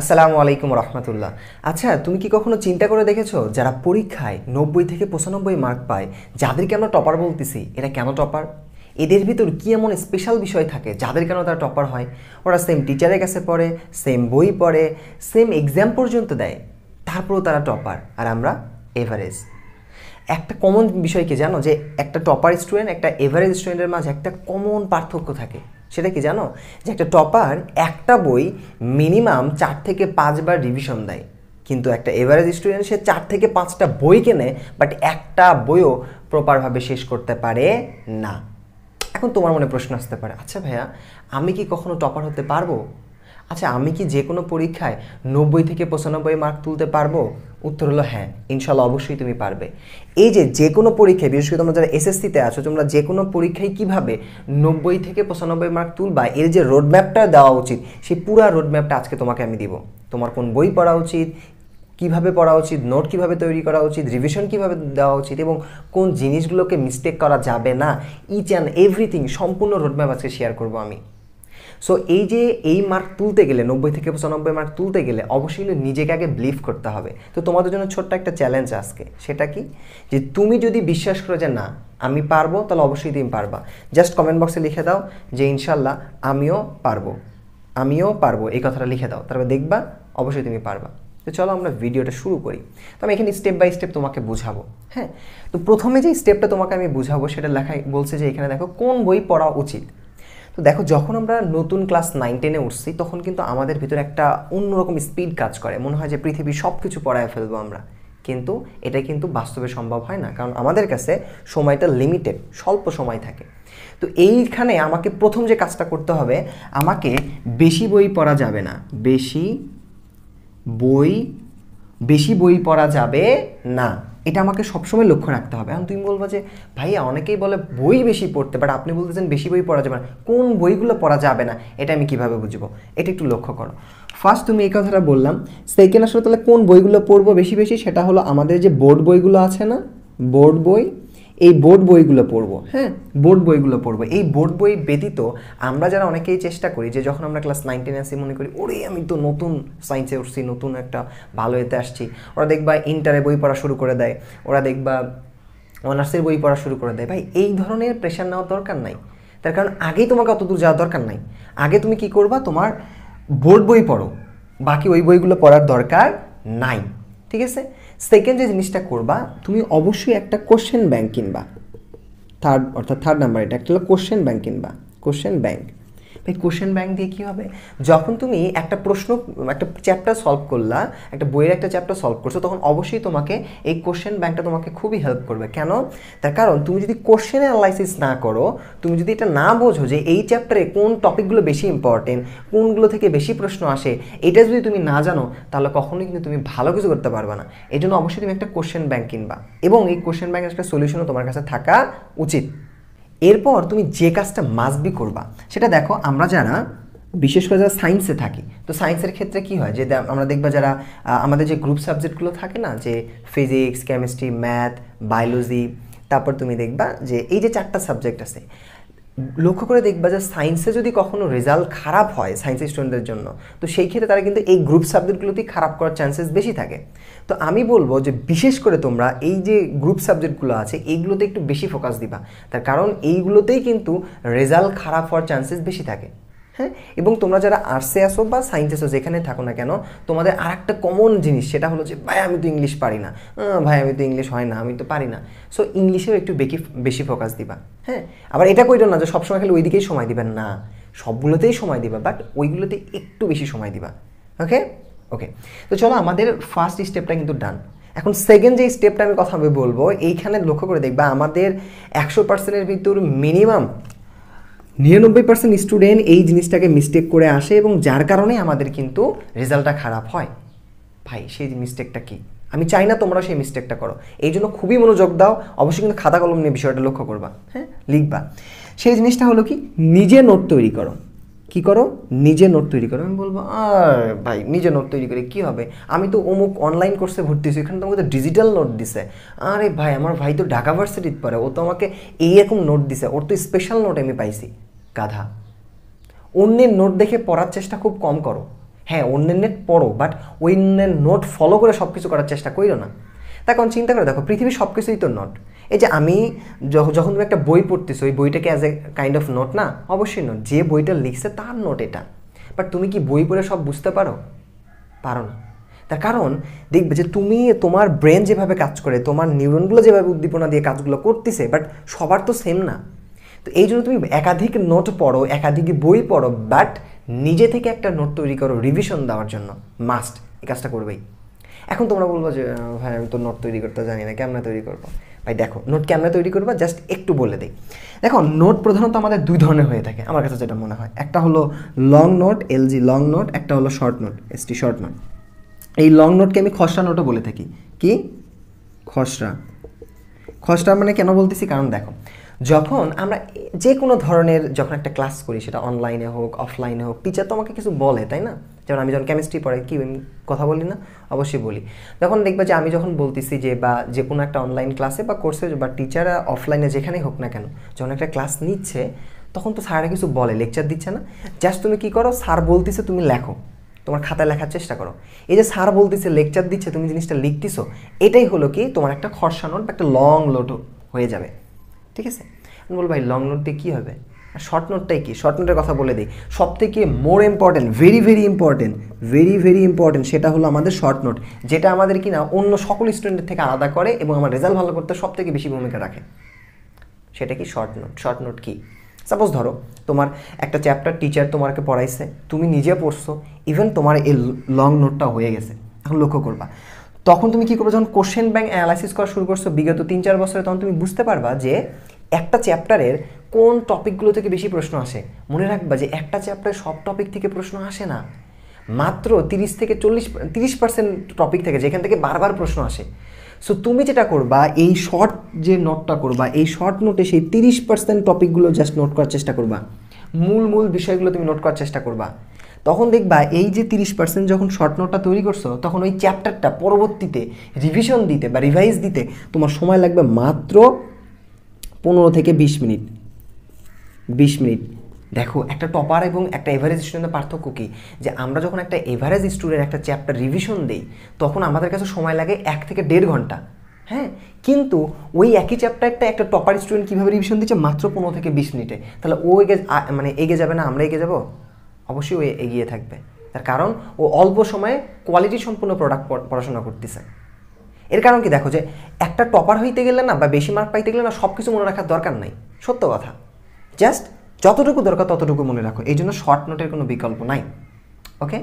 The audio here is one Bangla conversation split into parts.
আসসালামু আলাইকুম রহমতুল্লাহ আচ্ছা তুমি কি কখনো চিন্তা করে দেখেছো যারা পরীক্ষায় নব্বই থেকে পঁচানব্বই মার্ক পায় যাদেরকে আমরা টপার বলতেছি এরা কেন টপার এদের ভিতর কী এমন স্পেশাল বিষয় থাকে যাদের কেন তারা টপার হয় ওরা সেম টিচারের কাছে পড়ে সেম বই পড়ে সেম এক্সাম পর্যন্ত দেয় তারপরেও তারা টপার আর আমরা এভারেজ একটা কমন বিষয় কি জানো যে একটা টপার স্টুডেন্ট একটা এভারেজ স্টুডেন্টের মাঝে একটা কমন পার্থক্য থাকে সেটা কি জানো যে একটা টপার একটা বই মিনিমাম চার থেকে পাঁচবার রিভিশন দেয় কিন্তু একটা এভারেজ স্টুডেন্ট সে চার থেকে পাঁচটা বই কেনে বাট একটা বইও প্রপারভাবে শেষ করতে পারে না এখন তোমার মনে প্রশ্ন আসতে পারে আচ্ছা ভাইয়া আমি কি কখনো টপার হতে পারবো আচ্ছা আমি কি যে কোনো পরীক্ষায় নব্বই থেকে পঁচানব্বই মার্ক তুলতে পারবো উত্তর হলো হ্যাঁ ইনশাল্লাহ অবশ্যই তুমি পারবে এই যে যে কোনো পরীক্ষায় বিশেষ করে তোমরা যারা এসএসসিতে আছো তোমরা যে কোনো পরীক্ষায় কীভাবে নব্বই থেকে পঁচানব্বই মার্ক তুলবা এর যে রোডম্যাপটা দেওয়া উচিত সেই পুরা রোডম্যাপটা আজকে তোমাকে আমি দিব তোমার কোন বই পড়া উচিত কিভাবে পড়া উচিত নোট কিভাবে তৈরি করা উচিত রিভিশন কিভাবে দেওয়া উচিত এবং কোন জিনিসগুলোকে মিস্টেক করা যাবে না ইচ অ্যান্ড এভরিথিং সম্পূর্ণ রোডম্যাপ আজকে শেয়ার করবো আমি সো এই যে এই মার্ক তুলতে গেলে নব্বই থেকে পঁচানব্বই মার্ক তুলতে গেলে অবশ্যই নিজেকে আগে বিলিভ করতে হবে তো তোমাদের জন্য ছোট্ট একটা চ্যালেঞ্জ আজকে সেটা কি যে তুমি যদি বিশ্বাস করো যে না আমি পারবো তাহলে অবশ্যই তুমি পারবা জাস্ট কমেন্ট বক্সে লিখে দাও যে ইনশাল্লাহ আমিও পারবো আমিও পারবো এই কথাটা লিখে দাও তারপরে দেখবা অবশ্যই তুমি পারবা তো চলো আমরা ভিডিওটা শুরু করি তো আমি এখানে স্টেপ বাই স্টেপ তোমাকে বোঝাবো হ্যাঁ তো প্রথমে যে স্টেপটা তোমাকে আমি বুঝাবো সেটা লেখাই বলছে যে এখানে দেখো কোন বই পড়া উচিত তো দেখো যখন আমরা নতুন ক্লাস নাইন টেনে উঠছি তখন কিন্তু আমাদের ভিতরে একটা অন্যরকম স্পিড কাজ করে মনে হয় যে পৃথিবীর সব কিছু পড়ায় ফেলবো আমরা কিন্তু এটা কিন্তু বাস্তবে সম্ভব হয় না কারণ আমাদের কাছে সময়টা লিমিটেড স্বল্প সময় থাকে তো এইখানে আমাকে প্রথম যে কাজটা করতে হবে আমাকে বেশি বই পড়া যাবে না বেশি বই বেশি বই পড়া যাবে না এটা আমাকে সবসময় লক্ষ্য রাখতে হবে এখন তুমি বলবো যে ভাইয়া অনেকেই বলে বই বেশি পড়তে বাট আপনি বলতেছেন বেশি বই পড়া যাবে না কোন বইগুলো পড়া যাবে না এটা আমি কিভাবে বুঝবো এটা একটু লক্ষ্য করো ফার্স্ট তুমি এই কথাটা বললাম সেকেন্ড আসলে তাহলে কোন বইগুলো পড়বো বেশি বেশি সেটা হলো আমাদের যে বোর্ড বইগুলো আছে না বোর্ড বই এই বোর্ড বইগুলো পড়বো হ্যাঁ বোর্ড বইগুলো পড়বো এই বোর্ড বই ব্যতীত আমরা যারা অনেকেই চেষ্টা করি যে যখন আমরা ক্লাস নাইন টেন আসি মনে করি ওরে আমি তো নতুন সায়েন্সে উঠছি নতুন একটা ভালো এতে আসছি ওরা দেখবা ইন্টারে বই পড়া শুরু করে দেয় ওরা দেখবা অনার্সের বই পড়া শুরু করে দেয় ভাই এই ধরনের প্রেশার নেওয়ার দরকার নাই তার কারণ আগেই তোমাকে অত দূর যাওয়ার দরকার নাই আগে তুমি কি করবা তোমার বোর্ড বই পড়ো বাকি ওই বইগুলো পড়ার দরকার নাই ঠিক আছে সেকেন্ড যে জিনিসটা করবা তুমি অবশ্যই একটা কোশ্চেন ব্যাংক কিনবা থার্ড অর্থাৎ থার্ড নাম্বার এটা একটা হলো কোশ্চেন ব্যাংক কিনবা কোশ্চেন ব্যাংক ভাই কোশ্চেন ব্যাংক দিয়ে কী হবে যখন তুমি একটা প্রশ্ন একটা চ্যাপ্টার সলভ করলা একটা বইয়ের একটা চ্যাপ্টার সলভ করছো তখন অবশ্যই তোমাকে এই কোশ্চেন ব্যাংকটা তোমাকে খুবই হেল্প করবে কেন তার কারণ তুমি যদি কোশ্চেন অ্যানালাইসিস না করো তুমি যদি এটা না বোঝো যে এই চ্যাপ্টারে কোন টপিকগুলো বেশি ইম্পর্টেন্ট কোনগুলো থেকে বেশি প্রশ্ন আসে এটা যদি তুমি না জানো তাহলে কখনোই কিন্তু তুমি ভালো কিছু করতে পারবে না এই জন্য অবশ্যই তুমি একটা কোশ্চেন ব্যাংক কিনবা এবং এই কোশ্চেন ব্যাংকের একটা সলিউশনও তোমার কাছে থাকা উচিত এরপর তুমি যে কাজটা মাস্ট বি করবা সেটা দেখো আমরা যারা বিশেষ করে যারা সায়েন্সে থাকি তো সায়েন্সের ক্ষেত্রে কি হয় যে আমরা দেখবা যারা আমাদের যে গ্রুপ সাবজেক্টগুলো থাকে না যে ফিজিক্স কেমিস্ট্রি ম্যাথ বায়োলজি তারপর তুমি দেখবা যে এই যে চারটা সাবজেক্ট আছে লক্ষ্য করে দেখবা যে সায়েন্সে যদি কখনো রেজাল্ট খারাপ হয় সায়েন্সের স্টুডেন্টদের জন্য তো সেই ক্ষেত্রে তারা কিন্তু এই গ্রুপ সাবজেক্টগুলোতেই খারাপ করার চান্সেস বেশি থাকে তো আমি বলবো যে বিশেষ করে তোমরা এই যে গ্রুপ সাবজেক্টগুলো আছে এইগুলোতে একটু বেশি ফোকাস দিবা তার কারণ এইগুলোতেই কিন্তু রেজাল্ট খারাপ হওয়ার চান্সেস বেশি থাকে হ্যাঁ এবং তোমরা যারা আর্টসে আসো বা সায়েন্সে আসো যেখানে থাকো না কেন তোমাদের আর একটা কমন জিনিস সেটা হলো যে ভাই আমি তো ইংলিশ পারি না ভাই আমি তো ইংলিশ হয় না আমি তো পারি না সো ইংলিশেও একটু বেশি বেশি ফোকাস দিবা হ্যাঁ আবার এটা কইটা না যে সবসময় খালি ওইদিকেই সময় দিবেন না সবগুলোতেই সময় দিবা বাট ওইগুলোতে একটু বেশি সময় দিবা ওকে ওকে তো চলো আমাদের ফার্স্ট স্টেপটা কিন্তু ডান এখন সেকেন্ড যে স্টেপটা আমি কথা বলবো এইখানে লক্ষ্য করে দেখবা আমাদের একশো পার্সেন্টের ভিতর মিনিমাম নিরানব্বই পার্সেন্ট স্টুডেন্ট এই জিনিসটাকে মিস্টেক করে আসে এবং যার কারণে আমাদের কিন্তু রেজাল্টটা খারাপ হয় ভাই সেই মিস্টেকটা কি আমি চাই না তোমরা সেই মিস্টেকটা করো এই জন্য খুবই মনোযোগ দাও অবশ্যই কিন্তু খাতা কলম নিয়ে বিষয়টা লক্ষ্য করবা হ্যাঁ লিখবা সেই জিনিসটা হলো কি নিজে নোট তৈরি করো কি করো নিজে নোট তৈরি করো আমি বলবো আর ভাই নিজে নোট তৈরি করে কি হবে আমি তো অমুক অনলাইন কোর্সে ভর্তি হয়েছি এখানে তো আমাকে ডিজিটাল নোট দিছে আরে ভাই আমার ভাই তো ঢাকা ভার্সিটিতে পড়ে ও তো আমাকে রকম নোট দিছে ওর তো স্পেশাল নোট আমি পাইছি গাধা অন্যের নোট দেখে পড়ার চেষ্টা খুব কম করো হ্যাঁ অন্যের নেট পড়ো বাট অন্যের নোট ফলো করে সব কিছু করার চেষ্টা করিও না তা এখন চিন্তা করে দেখো পৃথিবীর সব কিছুই তো নোট এই যে আমি যখন তুমি একটা বই পড়তেছো ওই বইটাকে as a kind of note না অবশ্যই নোট যে বইটা লিখছে তার নোট এটা বাট তুমি কি বই পড়ে সব বুঝতে পারো পারো না তার কারণ দেখবে যে তুমি তোমার ব্রেন যেভাবে কাজ করে তোমার নিউরনগুলো যেভাবে উদ্দীপনা দিয়ে কাজগুলো করতেছে বাট সবার তো সেম না তো এই জন্য তুমি একাধিক নোট পড়ো একাধিক বই পড়ো বাট নিজে থেকে একটা নোট তৈরি করো রিভিশন দেওয়ার জন্য মাস্ট এই কাজটা করবেই এখন তোমরা বলবো যে ভাই আমি তো নোট তৈরি করতে জানি না কেমন তৈরি করবো ভাই দেখো নোট আমরা তৈরি করবো জাস্ট একটু বলে দিই দেখো নোট প্রধানত আমাদের দুই ধরনের হয়ে থাকে আমার কাছে যেটা মনে হয় একটা হলো long note LG long note একটা হলো short note ST short note এই লং নোটকে আমি খসড়া নোটও বলে থাকি কি খসড়া খসড়া মানে কেন বলতেছি কারণ দেখো যখন আমরা যে কোনো ধরনের যখন একটা ক্লাস করি সেটা অনলাইনে হোক অফলাইনে হোক টিচার তো আমাকে কিছু বলে তাই না যেমন আমি যখন কেমিস্ট্রি পড়াই কি কথা বলি না অবশ্যই বলি তখন দেখবা যে আমি যখন বলতেছি যে বা যে কোনো একটা অনলাইন ক্লাসে বা কোর্সে বা টিচার অফলাইনে যেখানেই হোক না কেন যখন একটা ক্লাস নিচ্ছে তখন তো স্যাররা কিছু বলে লেকচার দিচ্ছে না জাস্ট তুমি কি করো স্যার বলতেছে তুমি লেখো তোমার খাতায় লেখার চেষ্টা করো এই যে স্যার বলতেছে লেকচার দিচ্ছে তুমি জিনিসটা লিখতেছো এটাই হলো কি তোমার একটা খরসা নোট বা একটা লং নোট হয়ে যাবে ঠিক আছে বলবো ভাই লং নোট দিয়ে কী হবে শর্ট নোটটাই কি শর্ট নোটের কথা বলে দিই সব থেকে more important very very important very very important সেটা হলো আমাদের শর্ট নোট যেটা আমাদের কি না অন্য সকল স্টুডেন্টের থেকে আলাদা করে এবং আমার রেজাল্ট ভালো করতে সব থেকে বেশি ভূমিকা রাখে সেটা কি শর্ট নোট শর্ট নোট কী সাপোজ ধরো তোমার একটা চ্যাপ্টার টিচার তোমাকে পড়াইছে তুমি নিজে পড়ছো ইভেন তোমার এই লং নোটটা হয়ে গেছে এখন লক্ষ্য করবা তখন তুমি কী করবে যখন কোশ্চেন ব্যাংক অ্যানালাইসিস করা শুরু করছো বিগত তিন চার বছরে তখন তুমি বুঝতে পারবা যে একটা চ্যাপ্টারের কোন টপিকগুলো থেকে বেশি প্রশ্ন আসে মনে রাখবা যে একটা চ্যাপ্টারে সব টপিক থেকে প্রশ্ন আসে না মাত্র তিরিশ থেকে চল্লিশ তিরিশ পার্সেন্ট টপিক থেকে যেখান থেকে বারবার প্রশ্ন আসে সো তুমি যেটা করবা এই শর্ট যে নোটটা করবা এই শর্ট নোটে সেই তিরিশ পার্সেন্ট টপিকগুলো জাস্ট নোট করার চেষ্টা করবা মূল মূল বিষয়গুলো তুমি নোট করার চেষ্টা করবা তখন দেখবা এই যে তিরিশ পার্সেন্ট যখন শর্ট নোটটা তৈরি করছো তখন ওই চ্যাপ্টারটা পরবর্তীতে রিভিশন দিতে বা রিভাইজ দিতে তোমার সময় লাগবে মাত্র পনেরো থেকে বিশ মিনিট বিশ মিনিট দেখো একটা টপার এবং একটা এভারেজ স্টুডেন্টের পার্থক্য কী যে আমরা যখন একটা এভারেজ স্টুডেন্ট একটা চ্যাপ্টার রিভিশন দিই তখন আমাদের কাছে সময় লাগে এক থেকে দেড় ঘন্টা হ্যাঁ কিন্তু ওই একই চ্যাপ্টারটা একটা টপার স্টুডেন্ট কীভাবে রিভিশন দিচ্ছে মাত্র পনেরো থেকে বিশ মিনিটে তাহলে ও এগে মানে এগে যাবে না আমরা এগে যাব অবশ্যই ও এগিয়ে থাকবে তার কারণ ও অল্প সময়ে কোয়ালিটি সম্পূর্ণ প্রোডাক্ট পড়াশোনা করতেছে এর কারণ কি দেখো যে একটা টপার হইতে গেলে না বা বেশি মার্ক পাইতে গেলে না সব কিছু মনে রাখার দরকার নাই সত্য কথা জাস্ট যতটুকু দরকার ততটুকু মনে রাখো এই জন্য শর্ট নোটের কোনো বিকল্প নাই ওকে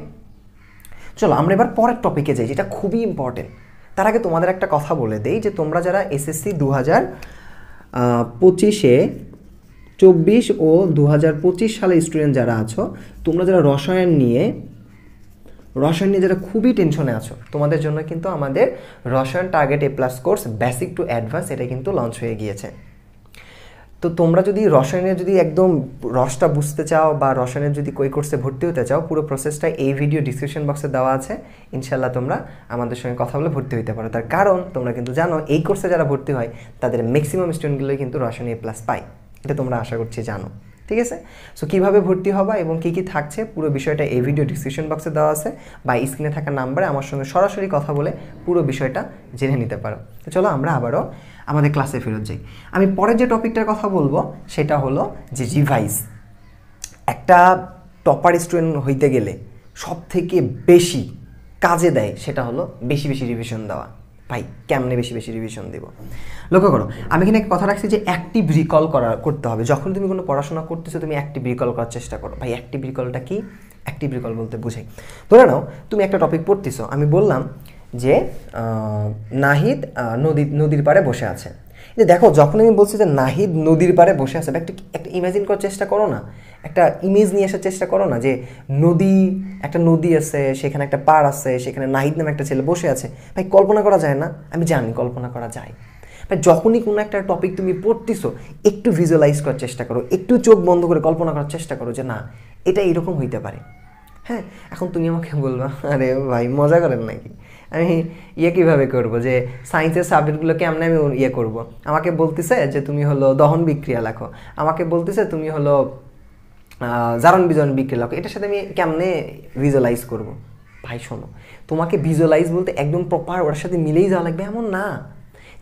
চলো আমরা এবার পরের টপিকে যাই যেটা খুবই ইম্পর্টেন্ট তার আগে তোমাদের একটা কথা বলে দেই যে তোমরা যারা এসএসসি দু হাজার পঁচিশে চব্বিশ ও দু হাজার পঁচিশ সালে স্টুডেন্ট যারা আছো তোমরা যারা রসায়ন নিয়ে রসায়ন নিয়ে যারা খুবই টেনশনে আছো তোমাদের জন্য কিন্তু আমাদের Rasayan target A plus course basic to advance এটা কিন্তু লঞ্চ হয়ে গিয়েছে তো তোমরা যদি রসায়নের যদি একদম রসটা বুঝতে চাও বা রসায়নের যদি কই কোর্সে ভর্তি হতে চাও পুরো প্রসেসটা এই ভিডিও ডিসক্রিপশন বক্সে দেওয়া আছে ইনশাল্লাহ তোমরা আমাদের সঙ্গে কথা বলে ভর্তি হতে পারো তার কারণ তোমরা কিন্তু জানো এই কোর্সে যারা ভর্তি হয় তাদের ম্যাক্সিমাম স্টুডেন্টগুলোই কিন্তু রসায়ন এ প্লাস পায় এটা তোমরা আশা করছি জানো ঠিক আছে সো কীভাবে ভর্তি হবা এবং কী কী থাকছে পুরো বিষয়টা এই ভিডিও ডিসক্রিপশন বক্সে দেওয়া আছে বা স্ক্রিনে থাকা নাম্বারে আমার সঙ্গে সরাসরি কথা বলে পুরো বিষয়টা জেনে নিতে পারো তো চলো আমরা আবারও আমাদের ক্লাসে ফেরত যাই আমি পরে যে টপিকটার কথা বলবো সেটা হলো যে রিভাইজ একটা টপার স্টুডেন্ট হইতে গেলে সব থেকে বেশি কাজে দেয় সেটা হলো বেশি বেশি রিভিশন দেওয়া ভাই কেমনে বেশি বেশি রিভিশন দেব লক্ষ্য করো আমি এখানে কথা রাখছি যে অ্যাক্টিভ রিকল করা করতে হবে যখন তুমি কোনো পড়াশোনা করতেছো তুমি অ্যাক্টিভ রিকল করার চেষ্টা করো ভাই অ্যাক্টিভ রিকলটা কি অ্যাক্টিভ রিকল বলতে বুঝাই ধরে নাও তুমি একটা টপিক পড়তেছো আমি বললাম যে নাহিদ নদী নদীর পাড়ে বসে আছে যে দেখো যখন আমি বলছি যে নাহিদ নদীর পাড়ে বসে আছে একটা একটা ইমাজিন করার চেষ্টা করো না একটা ইমেজ নিয়ে আসার চেষ্টা করো না যে নদী একটা নদী আছে সেখানে একটা পাড় আছে সেখানে নাহিদ নামে একটা ছেলে বসে আছে ভাই কল্পনা করা যায় না আমি জানি কল্পনা করা যায় ভাই যখনই কোনো একটা টপিক তুমি পড়তেছো একটু ভিজুয়ালাইজ করার চেষ্টা করো একটু চোখ বন্ধ করে কল্পনা করার চেষ্টা করো যে না এটা এরকম হইতে পারে হ্যাঁ এখন তুমি আমাকে বলবা আরে ভাই মজা করেন নাকি আমি ইয়ে কীভাবে করব যে সায়েন্সের সাবজেক্টগুলো আমি আমি ইয়ে করব আমাকে বলতেছে যে তুমি হলো দহন বিক্রিয়া লেখো আমাকে বলতেছে তুমি হলো জারণ বিজন বিক্রিয়া লেখো এটার সাথে আমি কেমনে ভিজুয়ালাইজ করব ভাই শোনো তোমাকে ভিজুয়ালাইজ বলতে একদম প্রপার ওর সাথে মিলেই যাওয়া লাগবে এমন না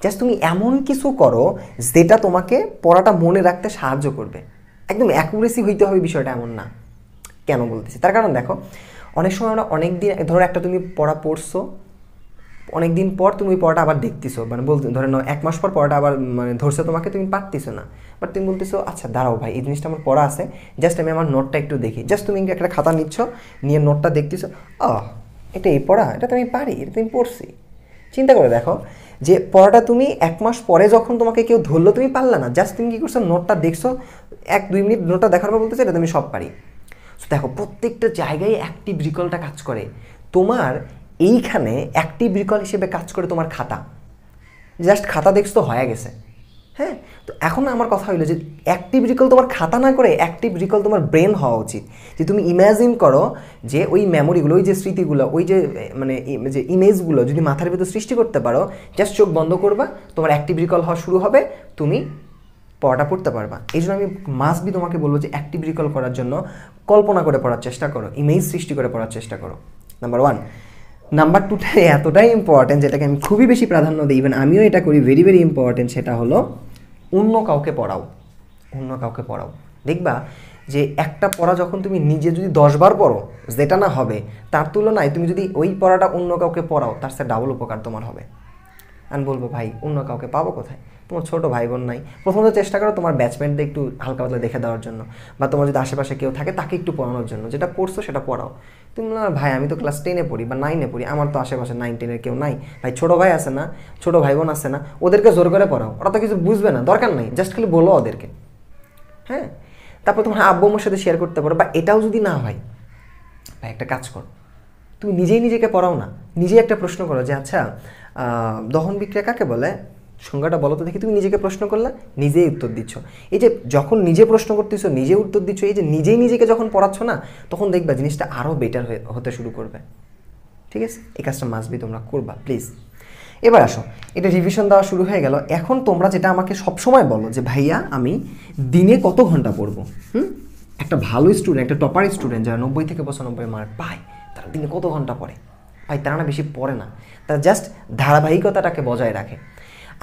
জাস্ট তুমি এমন কিছু করো যেটা তোমাকে পড়াটা মনে রাখতে সাহায্য করবে একদম অ্যাকুরেসি হইতে হবে বিষয়টা এমন না কেন বলতেছি তার কারণ দেখো অনেক সময় আমরা অনেক দিন ধরো একটা তুমি পড়া পড়ছো অনেক দিন পর তুমি ওই পড়াটা আবার দেখতেছো মানে বলতে ধরে নাও এক মাস পর পড়াটা আবার মানে ধরছে তোমাকে তুমি পারতেছো না বাট তুমি বলতেছো আচ্ছা দাঁড়াও ভাই এই জিনিসটা আমার পড়া আছে জাস্ট আমি আমার নোটটা একটু দেখি জাস্ট তুমি একটা খাতা নিচ্ছ নিয়ে নোটটা দেখতেছো আহ এটা এই পড়া এটা তো আমি পারি এটা তুমি পড়ছি চিন্তা করে দেখো যে পড়াটা তুমি এক মাস পরে যখন তোমাকে কেউ ধরলো তুমি পারলা না জাস্ট তুমি কী করছো নোটটা দেখছো এক দুই মিনিট নোটটা দেখার পর বলতেছো এটা তুমি সব পারি দেখো প্রত্যেকটা জায়গায় অ্যাক্টিভ রিকলটা কাজ করে তোমার এইখানে অ্যাক্টিভ রিকল হিসেবে কাজ করে তোমার খাতা জাস্ট খাতা দেখছ তো হয়ে গেছে হ্যাঁ তো এখন আমার কথা হইলো যে অ্যাক্টিভ রিকল তোমার খাতা না করে অ্যাক্টিভ রিকল তোমার ব্রেন হওয়া উচিত যে তুমি ইম্যাজিন করো যে ওই মেমোরিগুলো ওই যে স্মৃতিগুলো ওই যে মানে যে ইমেজগুলো যদি মাথার ভেতর সৃষ্টি করতে পারো জাস্ট চোখ বন্ধ করবা তোমার অ্যাক্টিভ রিকল হওয়া শুরু হবে তুমি পড়াটা পড়তে পারবা এই জন্য আমি মাস বি তোমাকে বলবো যে অ্যাক্টিভ রিকল করার জন্য কল্পনা করে পড়ার চেষ্টা করো ইমেজ সৃষ্টি করে পড়ার চেষ্টা করো নাম্বার ওয়ান নাম্বার টুটা এতটাই ইম্পর্টেন্ট যেটাকে আমি খুবই বেশি প্রাধান্য দিই ইভেন আমিও এটা করি ভেরি ভেরি ইম্পর্টেন্ট সেটা হলো অন্য কাউকে পড়াও অন্য কাউকে পড়াও দেখবা যে একটা পড়া যখন তুমি নিজে যদি দশবার পড়ো যেটা না হবে তার তুলনায় তুমি যদি ওই পড়াটা অন্য কাউকে পড়াও তার সে ডাবল উপকার তোমার হবে আমি বলবো ভাই অন্য কাউকে পাবো কোথায় তোমার ছোটো ভাই বোন নাই প্রথমত চেষ্টা করো তোমার ব্যাচমেন্টদের একটু হালকা পাতলা দেখে দেওয়ার জন্য বা তোমার যদি আশেপাশে কেউ থাকে তাকে একটু পড়ানোর জন্য যেটা পড়ছো সেটা পড়াও তুমি না ভাই আমি তো ক্লাস টেনে পড়ি বা নাইনে পড়ি আমার তো আশেপাশে নাইন টেনের কেউ নাই ভাই ছোটো ভাই আছে না ছোটো ভাই বোন আছে না ওদেরকে জোর করে পড়াও ওরা তো কিছু বুঝবে না দরকার নাই জাস্ট খালি বলো ওদেরকে হ্যাঁ তারপর তোমার আব্বু আমার সাথে শেয়ার করতে পারো বা এটাও যদি না হয় ভাই একটা কাজ করো তুমি নিজেই নিজেকে পড়াও না নিজেই একটা প্রশ্ন করো যে আচ্ছা দহন বিক্রিয়া কাকে বলে সংজ্ঞাটা বলো তো দেখি তুমি নিজেকে প্রশ্ন করলে নিজেই উত্তর দিচ্ছ এই যে যখন নিজে প্রশ্ন করতেছো নিজে উত্তর দিচ্ছ এই যে নিজেই নিজেকে যখন পড়াচ্ছ না তখন দেখবা জিনিসটা আরও বেটার হয়ে হতে শুরু করবে ঠিক আছে এই কাজটা মাসবি তোমরা করবা প্লিজ এবার আসো এটা রিভিশন দেওয়া শুরু হয়ে গেল এখন তোমরা যেটা আমাকে সবসময় বলো যে ভাইয়া আমি দিনে কত ঘন্টা পড়বো হুম একটা ভালো স্টুডেন্ট একটা টপার স্টুডেন্ট যারা নব্বই থেকে পঁচানব্বই মার্ক পায় তারা দিনে কত ঘন্টা পড়ে ভাই তারা না বেশি পড়ে না তারা জাস্ট ধারাবাহিকতাটাকে বজায় রাখে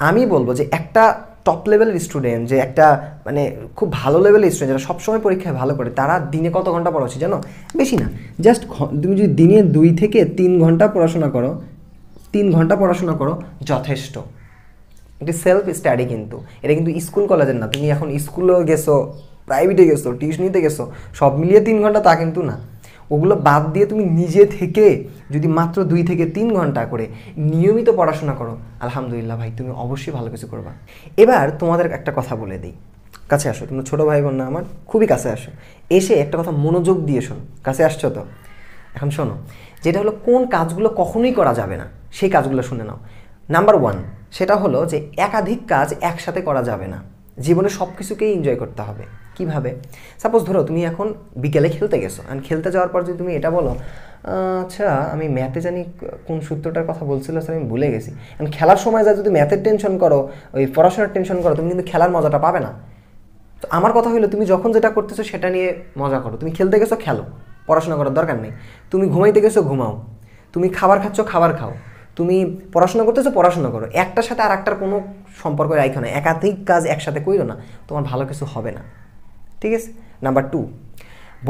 আমি বলবো যে একটা টপ লেভেলের স্টুডেন্ট যে একটা মানে খুব ভালো লেভেলের স্টুডেন্ট যারা সবসময় পরীক্ষায় ভালো করে তারা দিনে কত ঘন্টা পড়াচ্ছে জানো বেশি না জাস্ট তুমি যদি দিনে দুই থেকে তিন ঘন্টা পড়াশোনা করো তিন ঘন্টা পড়াশোনা করো যথেষ্ট একটি সেলফ স্টাডি কিন্তু এটা কিন্তু স্কুল কলেজের না তুমি এখন স্কুলেও গেছো প্রাইভেটে গেছো টিউশনিতে গেছো সব মিলিয়ে তিন ঘন্টা তা কিন্তু না ওগুলো বাদ দিয়ে তুমি নিজে থেকে যদি মাত্র দুই থেকে তিন ঘন্টা করে নিয়মিত পড়াশোনা করো আলহামদুলিল্লাহ ভাই তুমি অবশ্যই ভালো কিছু করবা এবার তোমাদের একটা কথা বলে দিই কাছে আসো তোমার ছোটো ভাই বোন না আমার খুবই কাছে আসো এসে একটা কথা মনোযোগ দিয়ে শোনো কাছে আসছো তো এখন শোনো যেটা হলো কোন কাজগুলো কখনোই করা যাবে না সেই কাজগুলো শুনে নাও নাম্বার ওয়ান সেটা হলো যে একাধিক কাজ একসাথে করা যাবে না জীবনে সব কিছুকেই এনজয় করতে হবে কিভাবে সাপোজ ধরো তুমি এখন বিকেলে খেলতে গেছো অ্যান্ড খেলতে যাওয়ার পর যদি তুমি এটা বলো আচ্ছা আমি ম্যাথে জানি কোন সূত্রটার কথা বলছিল স্যার আমি ভুলে গেছি অ্যান্ড খেলার সময় যা যদি ম্যাথের টেনশন করো ওই পড়াশোনার টেনশন করো তুমি কিন্তু খেলার মজাটা পাবে না তো আমার কথা হলো তুমি যখন যেটা করতেছো সেটা নিয়ে মজা করো তুমি খেলতে গেছো খেলো পড়াশোনা করার দরকার নেই তুমি ঘুমাইতে গেছো ঘুমাও তুমি খাবার খাচ্ছ খাবার খাও তুমি পড়াশোনা করতেছো পড়াশোনা করো একটার সাথে আর একটার কোনো সম্পর্ক রাখো না একাধিক কাজ একসাথে করিও না তোমার ভালো কিছু হবে না ঠিক আছে নাম্বার টু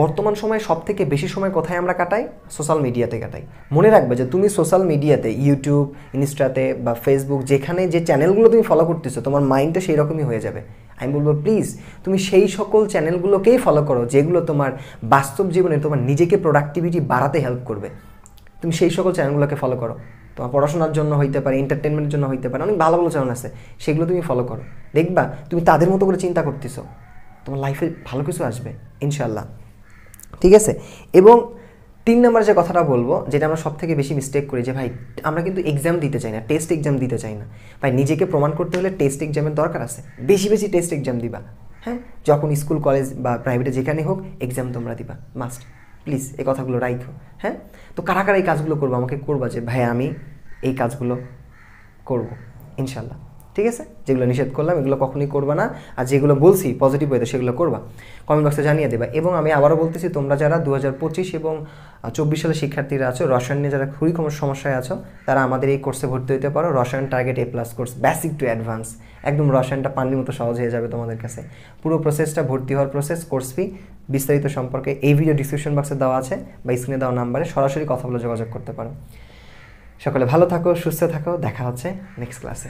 বর্তমান সময়ে সব থেকে বেশি সময় কোথায় আমরা কাটাই সোশ্যাল মিডিয়াতে কাটাই মনে রাখবে যে তুমি সোশ্যাল মিডিয়াতে ইউটিউব ইনস্টাতে বা ফেসবুক যেখানে যে চ্যানেলগুলো তুমি ফলো করতেছো তোমার মাইন্ডটা সেই রকমই হয়ে যাবে আমি বলবো প্লিজ তুমি সেই সকল চ্যানেলগুলোকেই ফলো করো যেগুলো তোমার বাস্তব জীবনে তোমার নিজেকে প্রোডাক্টিভিটি বাড়াতে হেল্প করবে তুমি সেই সকল চ্যানেলগুলোকে ফলো করো তোমার পড়াশোনার জন্য হইতে পারে এন্টারটেনমেন্টের জন্য হইতে পারে অনেক ভালো ভালো চ্যানেল আছে সেগুলো তুমি ফলো করো দেখবা তুমি তাদের মতো করে চিন্তা করতেছো তোমার লাইফে ভালো কিছু আসবে ইনশাল্লাহ ঠিক আছে এবং তিন নম্বর যে কথাটা বলবো যেটা আমরা সবথেকে বেশি মিস্টেক করি যে ভাই আমরা কিন্তু এক্সাম দিতে চাই না টেস্ট এক্সাম দিতে চাই না ভাই নিজেকে প্রমাণ করতে হলে টেস্ট এক্সামের দরকার আছে বেশি বেশি টেস্ট এক্সাম দিবা হ্যাঁ যখন স্কুল কলেজ বা প্রাইভেটে যেখানে হোক এক্সাম তোমরা দিবা মাস্ট প্লিজ এই কথাগুলো রাইখো হ্যাঁ তো কারা কারা এই কাজগুলো করবো আমাকে করবা যে ভাই আমি এই কাজগুলো করব ইনশাল্লাহ ঠিক আছে যেগুলো নিষেধ করলাম এগুলো কখনোই করবা না আর যেগুলো বলছি পজিটিভ ওয়েতে সেগুলো করবা কমেন্ট বক্সে জানিয়ে দেবা এবং আমি আবারও বলতেছি তোমরা যারা দু এবং চব্বিশ সালে শিক্ষার্থীরা আছো রসায়ন নিয়ে যারা খুবই কম সমস্যায় আছো তারা আমাদের এই কোর্সে ভর্তি হতে পারো Rasayan target A plus course basic to advance একদম রসায়নটা পানির মতো সহজ হয়ে যাবে তোমাদের কাছে পুরো প্রসেসটা ভর্তি হওয়ার প্রসেস কোর্স ফি বিস্তারিত সম্পর্কে এই ভিডিও ডিসক্রিপশন বক্সে দেওয়া আছে বা স্ক্রিনে দেওয়া নাম্বারে সরাসরি কথা বলে যোগাযোগ করতে পারো সকলে ভালো থাকো সুস্থ থাকো দেখা হচ্ছে নেক্সট ক্লাসে